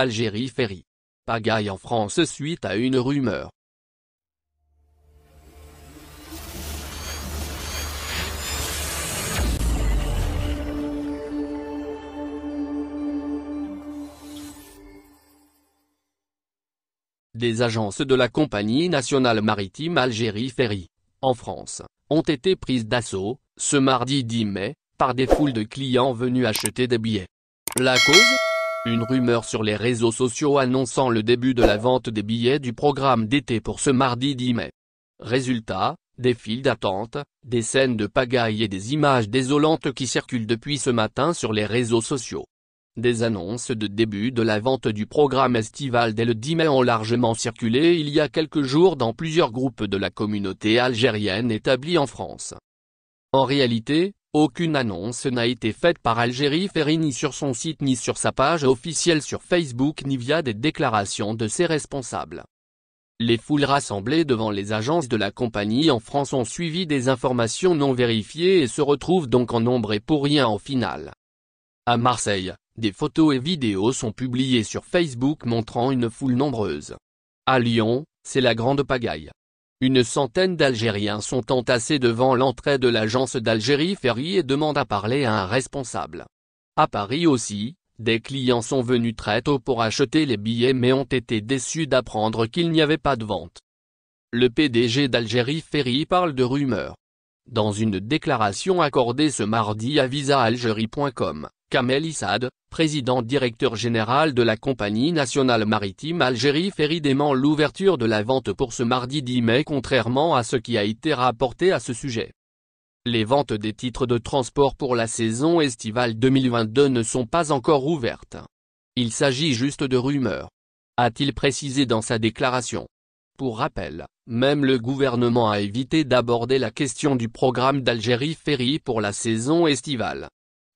Algérie Ferry. Pagaille en France suite à une rumeur. Des agences de la Compagnie nationale maritime Algérie Ferry, en France, ont été prises d'assaut, ce mardi 10 mai, par des foules de clients venus acheter des billets. La cause une rumeur sur les réseaux sociaux annonçant le début de la vente des billets du programme d'été pour ce mardi 10 mai. Résultat, des files d'attente, des scènes de pagaille et des images désolantes qui circulent depuis ce matin sur les réseaux sociaux. Des annonces de début de la vente du programme estival dès le 10 mai ont largement circulé il y a quelques jours dans plusieurs groupes de la communauté algérienne établie en France. En réalité, aucune annonce n'a été faite par Algérie Ferry ni sur son site ni sur sa page officielle sur Facebook ni via des déclarations de ses responsables. Les foules rassemblées devant les agences de la compagnie en France ont suivi des informations non vérifiées et se retrouvent donc en nombre et pour rien en finale. À Marseille, des photos et vidéos sont publiées sur Facebook montrant une foule nombreuse. À Lyon, c'est la grande pagaille. Une centaine d'Algériens sont entassés devant l'entrée de l'agence d'Algérie Ferry et demandent à parler à un responsable. À Paris aussi, des clients sont venus très tôt pour acheter les billets mais ont été déçus d'apprendre qu'il n'y avait pas de vente. Le PDG d'Algérie Ferry parle de rumeurs. Dans une déclaration accordée ce mardi à visaalgérie.com, Kamel Issad, président directeur général de la Compagnie nationale maritime Algérie Ferry dément l'ouverture de la vente pour ce mardi 10 mai contrairement à ce qui a été rapporté à ce sujet. Les ventes des titres de transport pour la saison estivale 2022 ne sont pas encore ouvertes. Il s'agit juste de rumeurs. A-t-il précisé dans sa déclaration. Pour rappel, même le gouvernement a évité d'aborder la question du programme d'Algérie Ferry pour la saison estivale.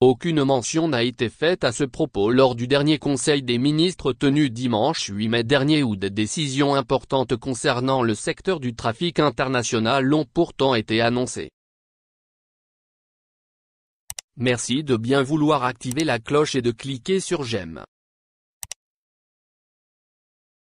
Aucune mention n'a été faite à ce propos lors du dernier Conseil des ministres tenu dimanche 8 mai dernier où des décisions importantes concernant le secteur du trafic international ont pourtant été annoncées. Merci de bien vouloir activer la cloche et de cliquer sur j'aime.